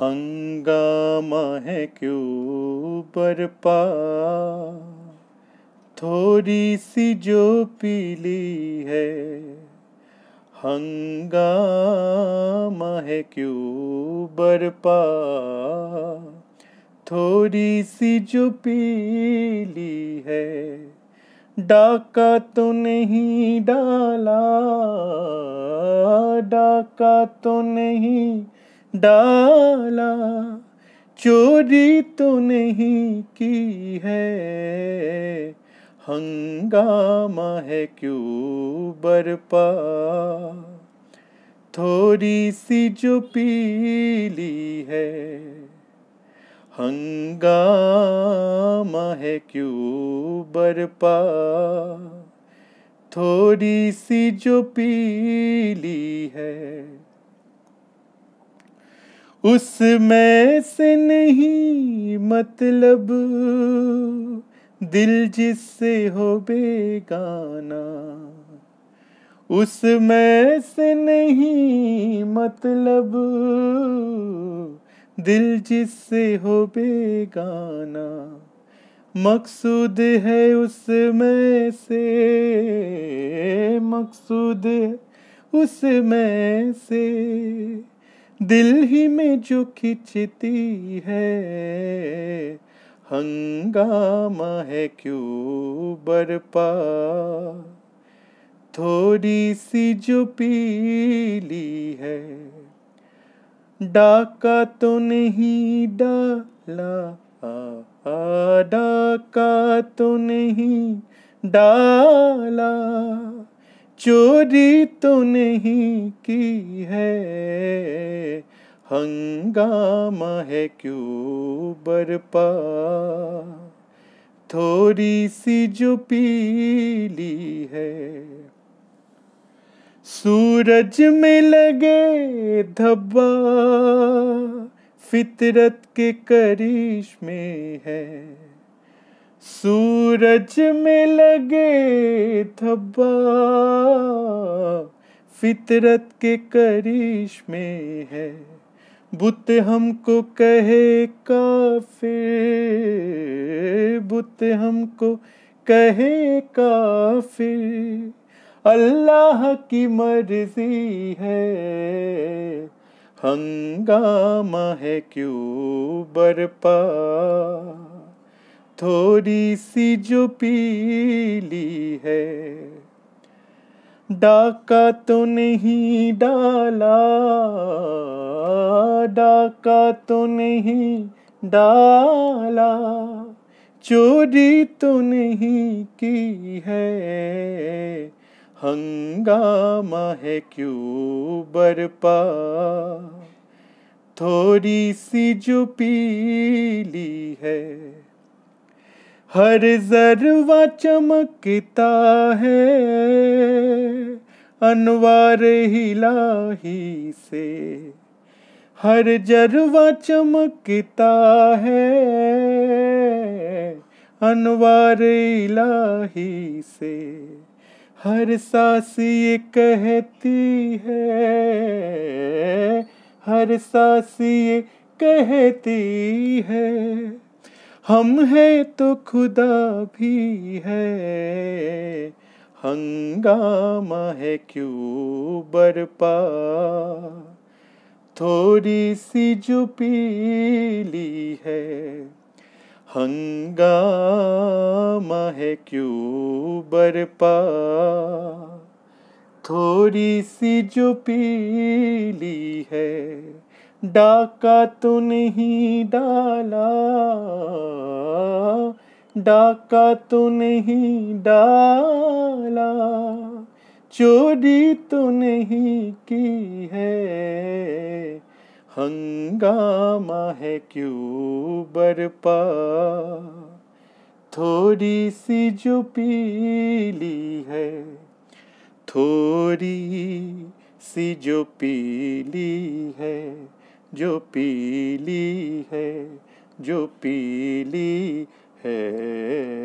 हंगामा है क्यों बरपा थोड़ी सी जो पीली है हंगामा है क्यों बरपा थोड़ी सी जो पीली है डाका तो नहीं डाला डाका तो नहीं डाला चोरी तो नहीं की है हंगामा है क्यों बरपा थोड़ी सी जो पीली है हंगामा है क्यों बरपा थोड़ी सी जो पीली है उसमें से नहीं मतलब दिल जिससे हो बेगाना उसमें से नहीं मतलब दिल जिससे हो बेगाना मकसूद है उसमें से मकसूद उसमें से दिल ही में जो खिंचती है हंगामा है क्यों बरपा थोड़ी सी जो पीली है डाका तो नहीं डाला आ डाका तो नहीं डाला चोरी तो नहीं की है हंगामा है क्यों बरपा थोड़ी सी जो पीली है सूरज में लगे धब्बा फितरत के करिश्मे है सूरज में लगे थब्बा फितरत के में है बुत हमको कहे काफिर बुत हमको कहे काफिर अल्लाह की मर्जी है हंगामा है क्यों बरपा थोड़ी सी जो पीली है डाका तो नहीं डाला डाका तो नहीं डाला चोरी तो नहीं की है हंगामा है क्यों बरपा थोड़ी सी जो पीली है हर जरवा चमकता है अनवार ही से हर जरवा चमकता है अनवार इलाही से हर सांस ये कहती है हर सांस ये कहती है हम हैं तो खुदा भी है हंगामा है क्यों बरपा थोड़ी सी जो पीली है हंगामा है क्यों बरपा थोड़ी सी जो पीली है डाका तो नहीं डाला डाका तो नहीं डाला चोरी तो नहीं की है हंगामा है क्यों बरपा थोड़ी सी जो पीली है थोड़ी सी जो पीली है जो पीली है जो पीली Hey. Eh, eh, eh,